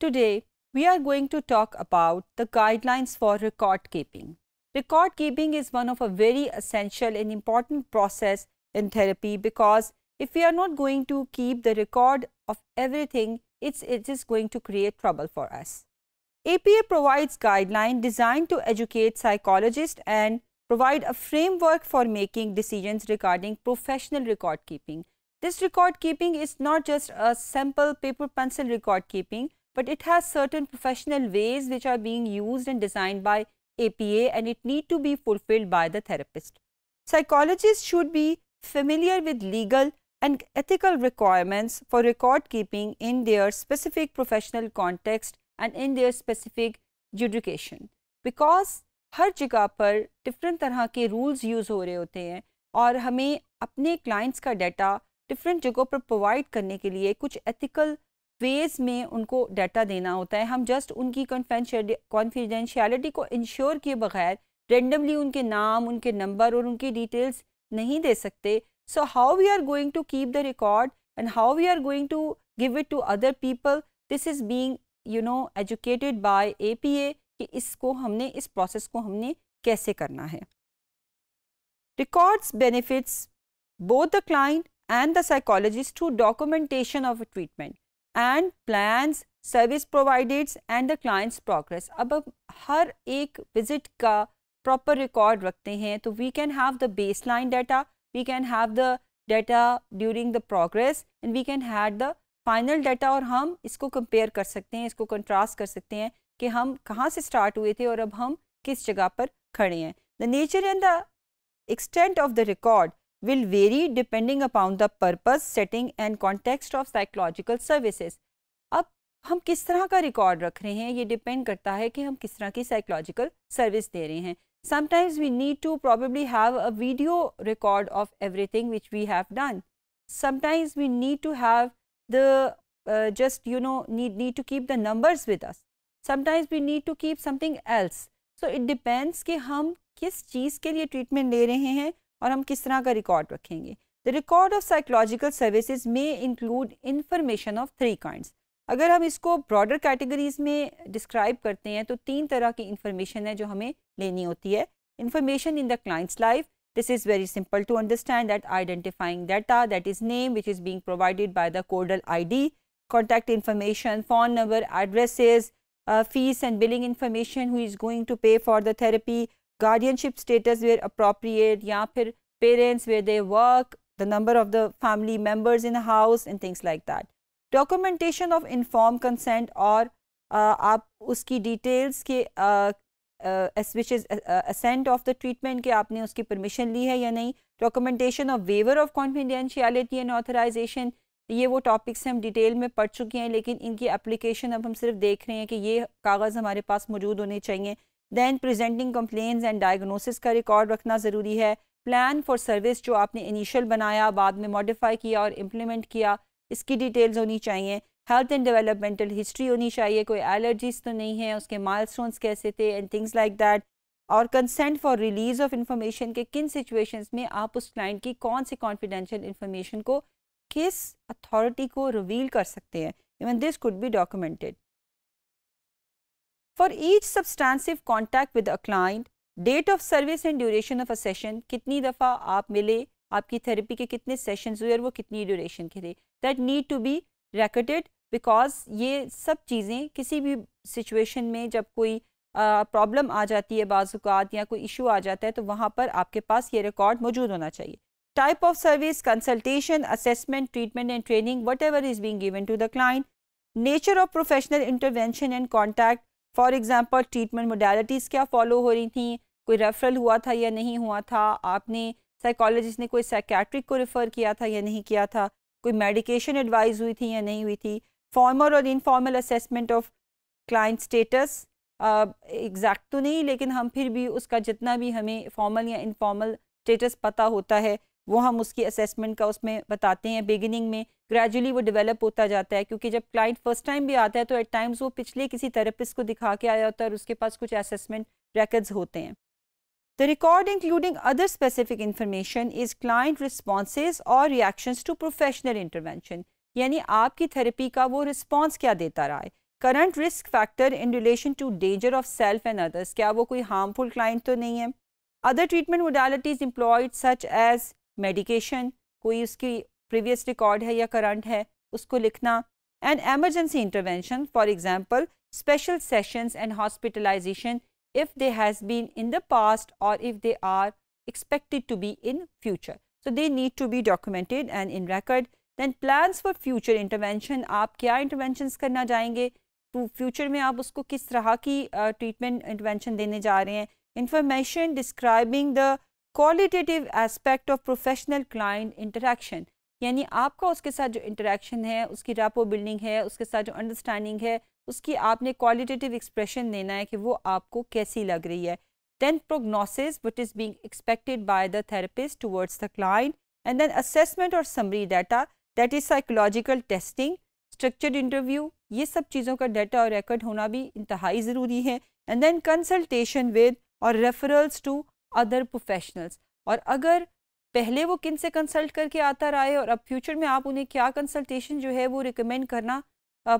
Today, we are going to talk about the guidelines for record keeping. Record keeping is one of a very essential and important process in therapy because if we are not going to keep the record of everything, it's, it is going to create trouble for us. APA provides guidelines designed to educate psychologists and provide a framework for making decisions regarding professional record keeping. This record keeping is not just a simple paper pencil record keeping, but it has certain professional ways which are being used and designed by APA and it need to be fulfilled by the therapist. Psychologists should be familiar with legal and ethical requirements for record keeping in their specific professional context and in their specific jurisdiction, because हर जगह पर different तरह के rules use हो रहे होते हैं और हमें अपने क्लाइंट्स का डाटा डिफरेंट जगहों पर प्रोवाइड करने के लिए कुछ एथिकल वेज में उनको डाटा देना होता है हम जस्ट उनकी कॉन्फिडेंशियलिटी को इंश्योर किए बगैर रेंडमली उनके नाम उनके नंबर और उनकी डिटेल्स नहीं दे सकते so how we are going to keep the record and how we are going to give it to other people this is being you know educated by a कि इसको हमने इस प्रोसेस को हमने कैसे करना है records benefits both the client and the psychologist to documentation of treatment and plans service provided and the clients progress अब अब हर एक विजिट का प्रॉपर रिकॉर्ड रखते हैं तो we can have the base line data we can have the data during the progress and we can have the final data और हम इसको कंपेयर कर सकते हैं इसको कंट्रास्ट कर सकते हैं कि हम कहाँ से स्टार्ट हुए थे और अब हम किस जगह पर खड़े हैं the nature and the extent of the record will vary depending upon the purpose, setting and context of psychological services. अब हम किस तरह का रिकॉर्ड रख रहे हैं ये डिपेंड करता है कि हम किस तरह की साइकोलॉजिकल सर्विस दे रहे हैं sometimes we need to probably have a video record of everything which we have done sometimes we need to have the uh, just you know need need to keep the numbers with us sometimes we need to keep something else so it depends ki hum kis cheez ke liye treatment le rahe hain और हम किस तरह का record रखेंगे the record of psychological services may include information of three kind अगर हम इसको broader categories में डिस्क्राइब करते हैं तो तीन तरह की इंफॉर्मेशन है जो हमें लेनी होती है information in the clients life this is very simple to understand that identifying data that is name which is being provided by the कोडल I D contact information phone number addresses fees and billing information who is going to pay for the therapy guardianship status where appropriate या फिर parents where they work, the number of the family members in a house and things like that. Documentation of informed consent और आप उसकी details के which is assent of the treatment के आपने उसकी permission ली है या नहीं documentation of waiver of confidentiality and authorization ये वो टॉपिक्स हम डिटेल में पढ़ चुके हैं लेकिन इनकी एप्लीकेशन अब हम सिर्फ देख रहे हैं कि ये कागज़ हमारे पास मौजूद होने चाहिए then presenting complaints and diagnosis का रिकॉर्ड रखना ज़रूरी है प्लान फॉर सर्विस जो आपने इनिशियल बनाया बाद में मॉडिफाई किया और इम्प्लीमेंट किया इसकी डिटेल्स होनी चाहिए हेल्थ एंड डेवलपमेंटल हिस्ट्री होनी चाहिए कोई एलर्जीज तो नहीं है उसके माइलस्टोन्स कैसे थे एंड थिंग्स लाइक दैट और consent for release of information के किन सिचुएशंस में आप उस क्लाइंट की कौन सी कॉन्फिडेंशियल इन्फॉर्मेशन को किस अथॉरिटी को रिवील कर सकते हैं even this could be documented for each substantive contact with a client date of service and duration of a session कितनी दफ़ा आप मिले आपकी थेरेपी के कितने सेशन हुए और वो कितनी ड्यूरेशन के थे that need to be recorded because ये सब चीज़ें किसी भी सिचुएशन में जब कोई प्रॉब्लम uh, आ जाती है बाज़ात या कोई इशू आ जाता है तो वहाँ पर आपके पास ये रिकॉर्ड मौजूद होना चाहिए type of service consultation assessment treatment and training whatever is being given to the client nature of professional intervention and contact for example treatment modalities क्या फॉलो हो रही थी कोई रेफरल हुआ था या नहीं हुआ था आपने साइकोलॉजिस्ट ने कोई साइकेट्रिक को रेफ़र किया था या नहीं किया था कोई मेडिकेशन एडवाइज़ हुई थी या नहीं हुई थी फॉर्मल और informal assessment of client status exact तो नहीं लेकिन हम फिर भी उसका जितना भी हमें फॉर्मल या इनफॉर्मल स्टेटस पता होता है वो हम उसकी असेसमेंट का उसमें बताते हैं बिगिनिंग में ग्रेजुअली वो डेवलप होता जाता है क्योंकि जब क्लाइंट फर्स्ट टाइम भी आता है तो एट टाइम्स वो पिछले किसी थेरेपिस्ट को दिखा के आया होता है और उसके पास कुछ असेसमेंट रेकर्ड्स होते हैं the record including other specific information is client response और रिएक्शन टू प्रोफेशनल इंटरवेंशन यानी आपकी थेरेपी का वो रिस्पॉन्स क्या देता रहा है current risk factor in relation to danger of self and others क्या वो कोई हार्मफुल क्लाइंट तो नहीं है other treatment modalities employed such as medication कोई उसकी प्रीवियस रिकॉर्ड है या करंट है उसको लिखना and emergency intervention for example special sessions and hospitalization if they has been in the past और if they are expected to be in future so they need to be documented and in record then plan for future intervention आप क्या intervention करना चाहेंगे future तो में आप उसको किस तरह की ट्रीटमेंट uh, इंटरवेंशन देने जा रहे हैं information describing the qualitative aspect of professional client interaction यानी आपका उसके साथ जो इंटरेक्शन है उसकी रापो बिल्डिंग है उसके साथ जो अंडरस्टैंडिंग है उसकी आपने क्वालिटेटिव एक्सप्रेशन देना है कि वो आपको कैसी लग रही है then prognosis what is being expected by the therapist towards the client and then assessment और summary data that is psychological testing structure interview ये सब चीज़ों का डाटा और रिकॉर्ड होना भी इंतहाई ज़रूरी है एंड देन कंसल्टेशन विद और रेफरल्स टू अदर प्रोफेशनल्स और अगर पहले वो किन से कंसल्ट करके आता रहा है और अब फ्यूचर में आप उन्हें क्या कंसल्टेशन जो है वो रिकमेंड करना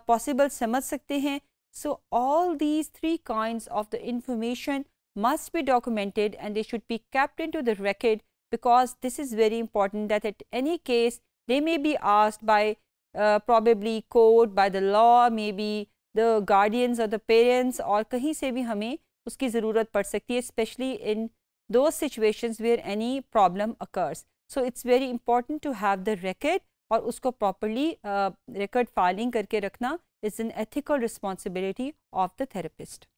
पॉसिबल समझ सकते हैं so all these three kind of the information must be documented and they should be kept into the record because this is very important that at any case they may be asked by probably court by the law may be the guardians और the parents और कहीं से भी हमें उसकी ज़रूरत पड़ सकती है specially in those situations where any problem occurs. So, it is very important to have the record or usko properly uh, record filing करके रखना is an ethical responsibility of the therapist.